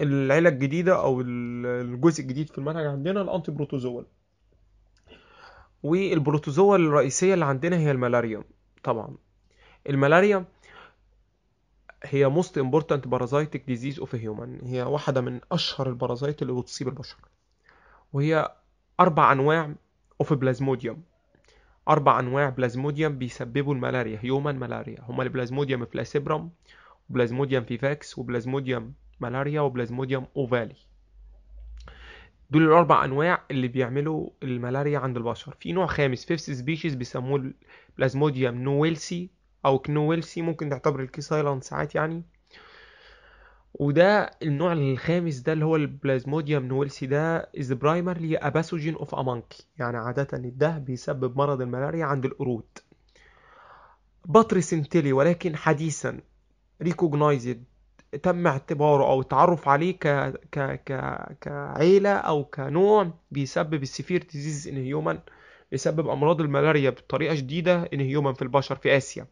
العيله الجديده او الجزء الجديد في المنهج عندنا الانتي بروتوزول والبروتوزوا الرئيسيه اللي عندنا هي الملاريا طبعا الملاريا هي موست امبورتنت بارازايتك ديزيز اوف هيومن هي واحدة من أشهر البرازيت اللي بتصيب البشر وهي أربع أنواع اوف بلازموديوم أربع أنواع بلازموديوم بيسببوا الملاريا هيومن ملاريا هما البلازموديوم فلاسيبرام وبلازموديوم فيفاكس وبلازموديوم ملاريا وبلازموديوم اوفالي دول الاربع انواع اللي بيعملوا الملاريا عند البشر في نوع خامس فيفث سبيشيز بيسموه بلازموديوم نويلسي او كنويلسي ممكن تعتبر الكيسايلان ساعات يعني وده النوع الخامس ده اللي هو البلازموديوم نويلسي ده از برايمرلي اباثوجين اوف امانكي يعني عاده ده بيسبب مرض الملاريا عند القرود بطرسنتلي ولكن حديثا ريكوجنايزد تم اعتباره او التعرف عليه ك... ك... ك... كعيله او كنوع بيسبب السفير ديزيز ان هيومن بيسبب امراض الملاريا بطريقه شديده ان هيومن في البشر في اسيا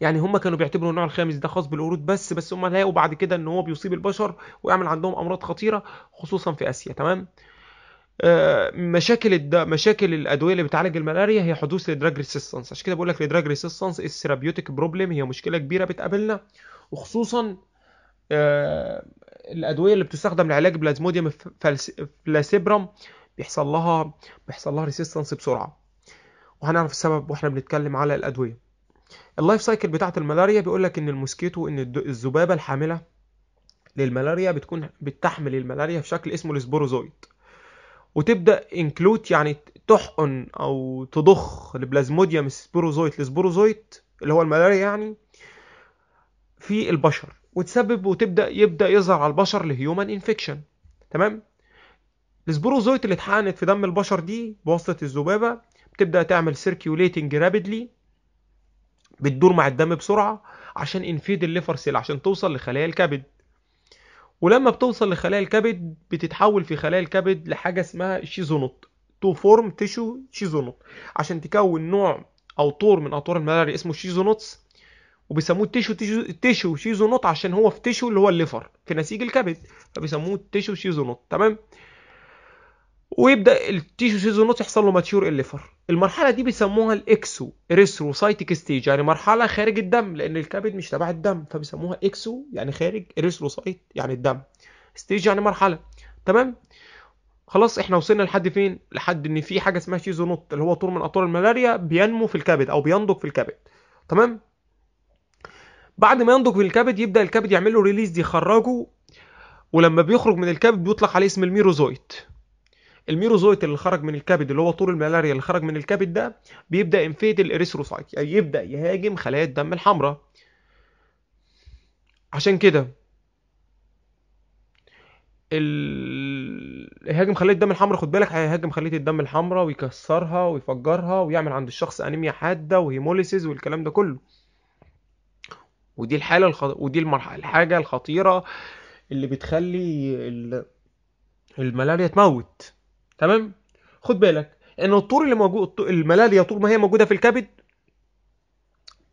يعني هم كانوا بيعتبروا النوع الخامس ده خاص بالقرود بس بس هم لقوا بعد كده ان هو بيصيب البشر ويعمل عندهم امراض خطيره خصوصا في اسيا تمام آه، مشاكل الد... مشاكل الادويه اللي بتعالج الملاريا هي حدوث الدراج ريسيستنس عشان كده بقول لك الدراج ريسيستنس الثيرابيوتيك بروبلم هي مشكله كبيره بتقابلنا وخصوصا آه، الادويه اللي بتستخدم لعلاج بلازموديوم فلاسيبرام بيحصل لها بيحصل لها ريسيستنس بسرعه وهنعرف السبب واحنا بنتكلم على الادويه اللايف سايكل بتاعه الملاريا بيقول لك ان الموسكيتو ان الذبابه الحامله للملاريا بتكون بتحمل الملاريا في شكل اسمه السبوروزويد وتبدا انكلوت يعني تحقن او تضخ البلازموديوم سبوروزويد السبوروزويت اللي هو الملاريا يعني في البشر وتسبب وتبدا يبدا يظهر على البشر الهيومن انفكشن تمام السبوروزويت اللي اتحقنت في دم البشر دي بواسطه الذبابه بتبدا تعمل سيركيوليتنج رابيدلي بتدور مع الدم بسرعه عشان انفيد الليفر سيل عشان توصل لخلايا الكبد ولما بتوصل لخلايا الكبد بتتحول في خلايا الكبد لحاجه اسمها شيزونوت تو فورم تيشو شيزونوت عشان تكون نوع او طور من اطوار الملاريا اسمه شيزونوتس وبيسموه التيشو تيشو تيشو نوت عشان هو في تيشو اللي هو الليفر في نسيج الكبد فبيسموه التيشو نوت تمام ويبدا التيشو نوت يحصل له ماتشور الليفر المرحله دي بيسموها الاكسو ريسروسايتيك ستيج يعني مرحله خارج الدم لان الكبد مش تبع الدم فبيسموها اكسو يعني خارج اريثروسايت يعني الدم ستيج يعني مرحله تمام خلاص احنا وصلنا لحد فين لحد ان في حاجه اسمها شيزو نوت اللي هو طور من اطوار الملاريا بينمو في الكبد او بينضج في الكبد تمام بعد ما ينضج الكبد يبدا الكبد يعمل له ريليز يخرجه ولما بيخرج من الكبد بيطلق عليه اسم الميروزويت الميروزويت اللي خرج من الكبد اللي هو طول الملاريا اللي خرج من الكبد ده بيبدا انفيد الاريثروسايت يعني يبدا يهاجم خلايا الدم الحمراء عشان كده ال... يهاجم خليه الدم الحمراء خد بالك هيهاجم خليه الدم الحمراء ويكسرها ويفجرها ويعمل عند الشخص انيميا حاده وهيموليسيس والكلام ده كله ودي الحاله الخ... ودي المرحله الحاجه الخطيره اللي بتخلي ال... الملاريا تموت تمام خد بالك ان الطور اللي موجود الملاريا طول ما هي موجوده في الكبد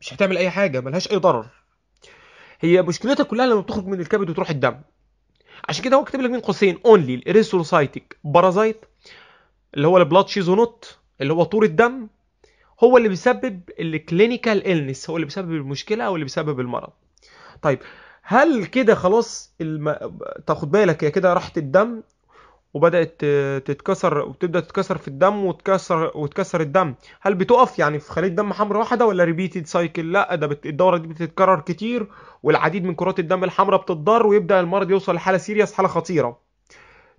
مش هتعمل اي حاجه ملهاش اي ضرر هي مشكلتها كلها لما بتخرج من الكبد وتروح الدم عشان كده هو كاتب لك بين قوسين اونلي الريسورسايتيك بارازايت اللي هو البلاد شيزونوت اللي هو طور الدم هو اللي بيسبب الكلينيكال النس هو اللي بيسبب المشكله او اللي بيسبب المرض طيب هل كده خلاص الم... تاخد بالك هي كده راحت الدم وبدات تتكسر وبتبدا تتكسر في الدم وتكسر وتكسر الدم هل بتقف يعني في خليه دم حمراء واحده ولا ريبيتد سايكل لا ده بت... الدوره دي بتتكرر كتير والعديد من كرات الدم الحمراء بتتضر ويبدا المرض يوصل لحاله سيريس حاله خطيره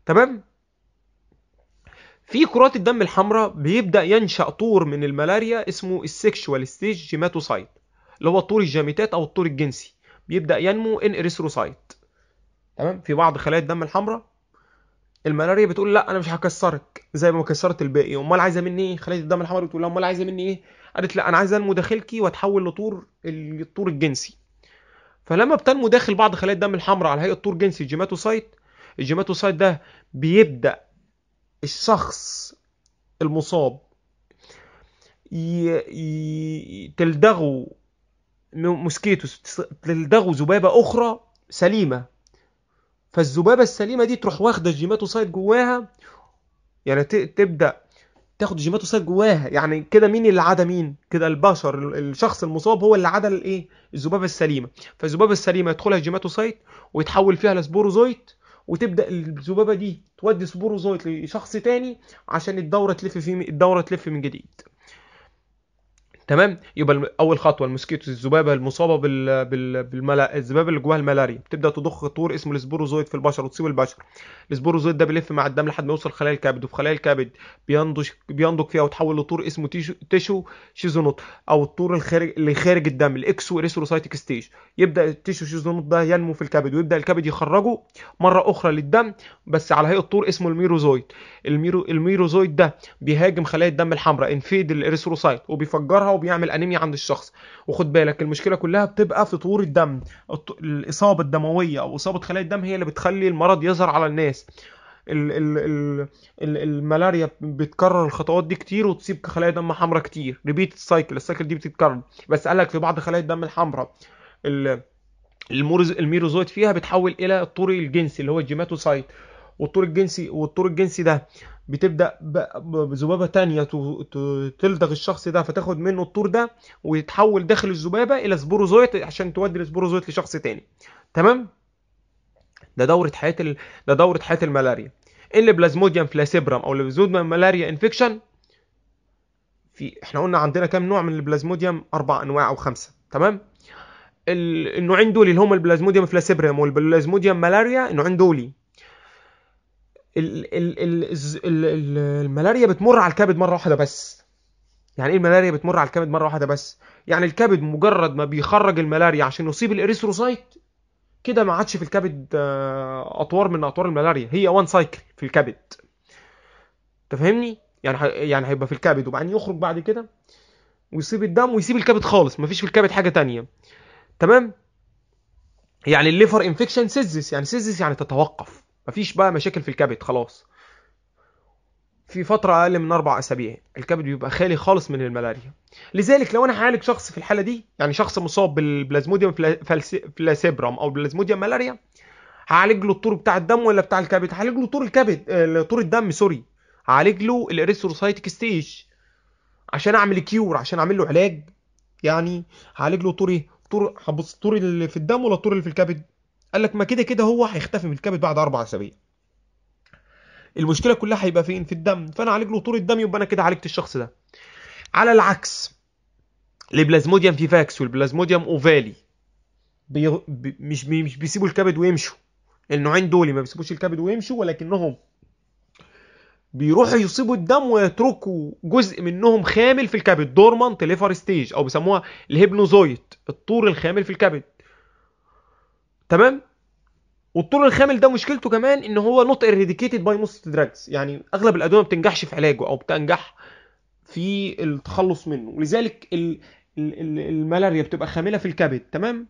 تمام في كرات الدم الحمراء بيبدا ينشا طور من الملاريا اسمه السكشوال ستيج جيماتوسايت اللي هو طور الجاميتات او الطور الجنسي بيبدا ينمو ان اريثروسايت تمام في بعض خلايا الدم الحمراء الملاريا بتقول لا انا مش هكسرك زي ما كسرت الباقي امال عايزه مني ايه خلايا الدم الحمراء بتقول لا امال عايزه مني ايه قالت لا انا عايزه انمو داخلكي واتحول لطور الطور الجنسي فلما بتنمو داخل بعض خلايا الدم الحمراء على هيئه طور جنسي جيماتوسايت الجيماتوسايت ده بيبدا الشخص المصاب تلدغه موسكيتوس تلدغه ذبابه اخرى سليمه فالذبابه السليمه دي تروح واخده الجيماتوسايت جواها يعني تبدا تاخد الجيماتوسايت جواها يعني كده مين اللي عدا مين كده البشر الشخص المصاب هو اللي عدا الايه الذبابه السليمه فالذبابه السليمه يدخلها الجيماتوسايت ويتحول فيها لسبوروزويت وتبدا الذبابه دي تودي سبوروزايت لشخص تاني عشان الدوره تلف في الدوره تلف من جديد تمام يبقى اول خطوه الموسكيتو الذبابه المصابه بال... بال... بالملا... الذبابه اللي جواها الملاريا بتبدا تضخ طور اسمه السبوروزويد في البشر وتصيب البشر السبوروزويد ده بيلف مع الدم لحد ما يوصل خلايا الكبد وفي خلايا الكبد بينضج بينضج فيها وتحول لطور اسمه تيشو, تيشو شيزونوت او الطور الخارج اللي خارج الدم الاكسو اريثروسايتيك ستيج يبدا التيشو شيزونوت ده ينمو في الكبد ويبدا الكبد يخرجه مره اخرى للدم بس على هيئه طور اسمه الميروزويد الميرو الميروزويد ده بيهاجم خلايا الدم الحمراء انفيد الاريثروسايت وبيفجرها وبيعمل انيميا عند الشخص وخد بالك المشكله كلها بتبقى في طور الدم الاصابه الدمويه او اصابه خلايا الدم هي اللي بتخلي المرض يظهر على الناس الملاريا بتكرر الخطوات دي كتير وتصيب خلايا دم حمراء كتير ريبيت السايكل السايكل دي بتتكرر بس قالك في بعض خلايا الدم الحمراء الميروزويد فيها بتحول الى الطور الجنسي اللي هو الجيماتوسايت والطور الجنسي والطور الجنسي ده بتبدا بذبابه تانية تلدغ الشخص ده فتاخد منه الطور ده ويتحول داخل الذبابه الى سبوروزويت عشان تودي السبوروزويت لشخص تاني تمام ده دوره حياه ال... ده دوره حياه الملاريا إيه اللي بلازموديوم فلاسيبرام او البلازموديوم ملاريا انفكشن في احنا قلنا عندنا كام نوع من البلازموديوم اربع انواع او خمسه تمام النوعين دول اللي هم البلازموديوم فلاسيبرام والبلازموديوم ملاريا النوعين دول ال ال ال ال ال الملاريا بتمر على الكبد مره واحده بس يعني ايه الملاريا بتمر على الكبد مره واحده بس يعني الكبد مجرد ما بيخرج الملاريا عشان يصيب الاريثروسايت كده ما عادش في الكبد آه، اطوار من اطوار الملاريا هي وان سايكل في الكبد تفهمني يعني يعني هيبقى في الكبد وبعدين يخرج بعد كده ويصيب الدم ويسيب الكبد خالص مفيش في الكبد حاجه تانية تمام يعني الليفر انفكشن سيزس يعني سيزس يعني تتوقف مفيش بقى مشاكل في الكبد خلاص في فترة أقل من أربع أسابيع الكبد بيبقى خالي خالص من الملاريا لذلك لو أنا هعالج شخص في الحالة دي يعني شخص مصاب بالبلازموديوم فلاسيبرام أو بلازموديوم ملاريا هعالج له الطور بتاع الدم ولا بتاع الكبد هعالج له طور الكبد آه، طور الدم سوري هعالج له الإريثروسايتك ستيج عشان اعمل كيور عشان اعمل له علاج يعني هعالج له طور ايه طور هبص الطور اللي في الدم ولا الطور اللي في الكبد قال لك ما كده كده هو هيختفي من الكبد بعد اربع اسابيع المشكله كلها هيبقى فين في الدم فانا عالج له طول الدم يبقى انا كده عالجت الشخص ده على العكس البلازموديوم فيفاكس والبلازموديوم اوفالي بي... ب... مش بي... مش بيسيبوا الكبد ويمشوا النوعين دول ما بيسيبوش الكبد ويمشوا ولكنهم بيروحوا يصيبوا الدم ويتركوا جزء منهم خامل في الكبد دورمانت ليفر ستيج او بيسموها الهيبنوزويت الطور الخامل في الكبد تمام والطول الخامل ده مشكلته كمان ان هو نوت اريديكيتد باي موست دراجز يعني اغلب الادويه ما بتنجحش في علاجه او بتنجح في التخلص منه ولذلك الملاريا بتبقى خامله في الكبد تمام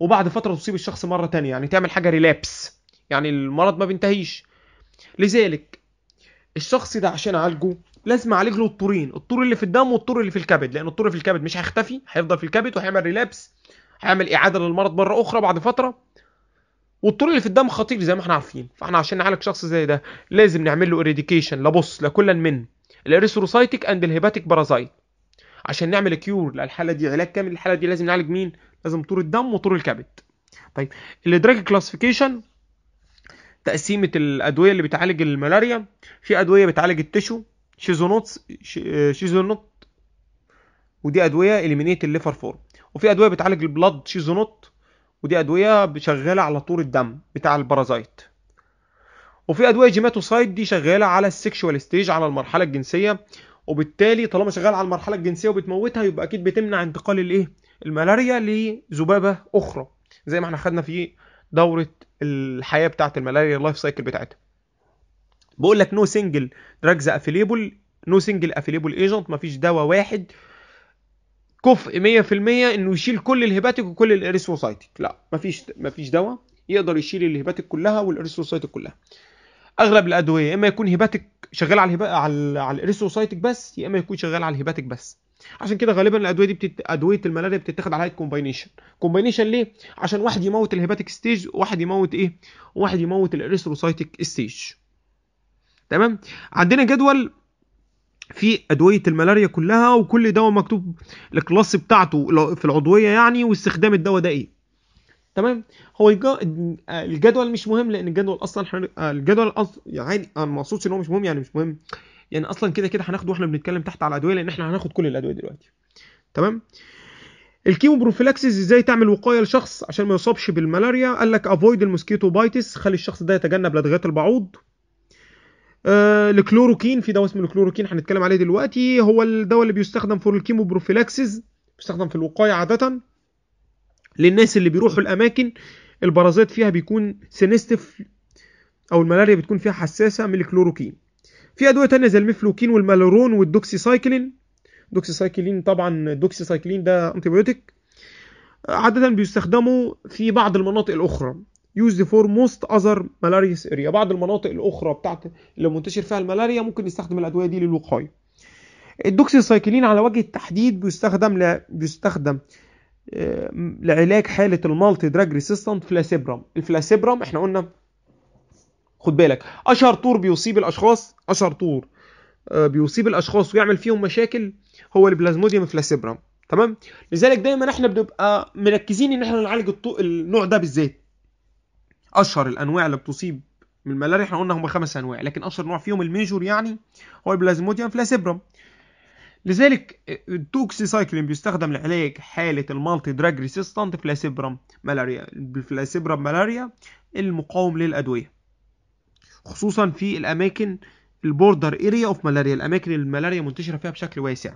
وبعد فتره تصيب الشخص مره تانية يعني تعمل حاجه ريلابس يعني المرض ما بينتهيش لذلك الشخص ده عشان اعالجه لازم اعالج له الطورين الطور اللي في الدم والطور اللي في الكبد لان الطور في الكبد مش هيختفي هيفضل في الكبد وهيعمل ريلابس هيعمل اعاده للمرض مره اخرى بعد فتره والطرق اللي في الدم خطير زي ما احنا عارفين فاحنا عشان نعالج شخص زي ده لازم نعمل له اريديكيشن لبص لكل من الاريثروسايتك اند الهيباتيك بارازايت عشان نعمل كيور للحاله دي علاج كامل للحاله دي لازم نعالج مين لازم طور الدم وطور الكبد طيب الادراج كلاسيفيكيشن تقسيمه الادويه اللي بتعالج الملاريا في ادويه بتعالج التشو شيزونوتس شيزونوت ودي ادويه اليمينيت الليفر فورم وفي ادويه بتعالج البلاد شيزونوت ودي ادويه شغاله على طور الدم بتاع البارازايت وفي ادويه جيماتوسايد دي شغاله على السكشوال ستيج على المرحله الجنسيه وبالتالي طالما شغاله على المرحله الجنسيه وبتموتها يبقى اكيد بتمنع انتقال الايه الملاريا لذبابه اخرى زي ما احنا خدنا في دوره الحياه بتاعه الملاريا اللايف سايكل بتاعتها بقول لك نو سنجل دراجز افيليبل نو سنجل افيليبل ايجنت مفيش دواء واحد كفء 100% انه يشيل كل الهيباتيك وكل الاريثروسايتيك لا مفيش مفيش دواء يقدر يشيل الهيباتيك كلها والاريثروسايتيك كلها اغلب الادويه يا اما يكون هيباتيك شغال على الهبا... على على الاريثروسايتيك بس يا اما يكون شغال على الهيباتيك بس عشان كده غالبا الادويه دي بتت... ادويه الملاريا بتتاخد عليها كومباينيشن كومباينيشن ليه عشان واحد يموت الهيباتيك ستيج وواحد يموت ايه واحد يموت الاريثروسايتيك ستيج تمام عندنا جدول في ادويه الملاريا كلها وكل دواء مكتوب الكلاس بتاعته في العضويه يعني واستخدام الدواء ده ايه تمام هو الجدول مش مهم لان الجدول اصلا الجدول أصلا يعني انا ما اقصدش ان هو مش مهم يعني مش مهم يعني اصلا كده كده هناخده واحنا بنتكلم تحت على الادويه لان احنا هناخد كل الادويه دلوقتي تمام الكيمو بروفيلاكسيس ازاي تعمل وقايه لشخص عشان ما يصابش بالملاريا قال لك افويد الموسكيتو بايتس خلي الشخص ده يتجنب لدغات البعوض آه، الكلوروكين في دواء اسمه الكلوروكين هنتكلم عليه دلوقتي هو الدواء اللي بيستخدم في الكيمو بروفيلاكسيز بيستخدم في الوقايه عاده للناس اللي بيروحوا الاماكن البرازيت فيها بيكون سينستيف او الملاريا بتكون فيها حساسه من الكلوروكين في ادويه تانية زي الميفلوكين والمالورون دوكسي سايكلين طبعا سايكلين ده انتيبيوتيك عاده بيستخدموا في بعض المناطق الاخرى used for most other malarious area بعض المناطق الاخرى بتاعت اللي منتشر فيها الملاريا ممكن نستخدم الادويه دي للوقايه الدوكسيسايكلين على وجه التحديد بيستخدم ل... بيستخدم آه، لعلاج حاله المالتي دراج ريسيستنت فلاسيبرام الفلاسيبرام احنا قلنا خد بالك اشهر طور بيصيب الاشخاص اشهر طور آه، بيصيب الاشخاص ويعمل فيهم مشاكل هو البلازموديوم فلاسيبرام تمام لذلك دايما احنا بنبقى مركزين ان احنا نعالج النوع ده بالذات اشهر الانواع اللي بتصيب من الملاريا احنا قلنا هم خمس انواع لكن اشهر نوع فيهم الميجور يعني هو البلازموديوم فلاسيبرم لذلك التوكسيسايكلين بيستخدم لعلاج حالة المالتي دراج ريسيستنت فلاسيبرام ملاريا الفلاسيبرام ملاريا المقاوم للأدوية خصوصا في الأماكن البوردر اريا اوف ملاريا الأماكن اللي الملاريا منتشرة فيها بشكل واسع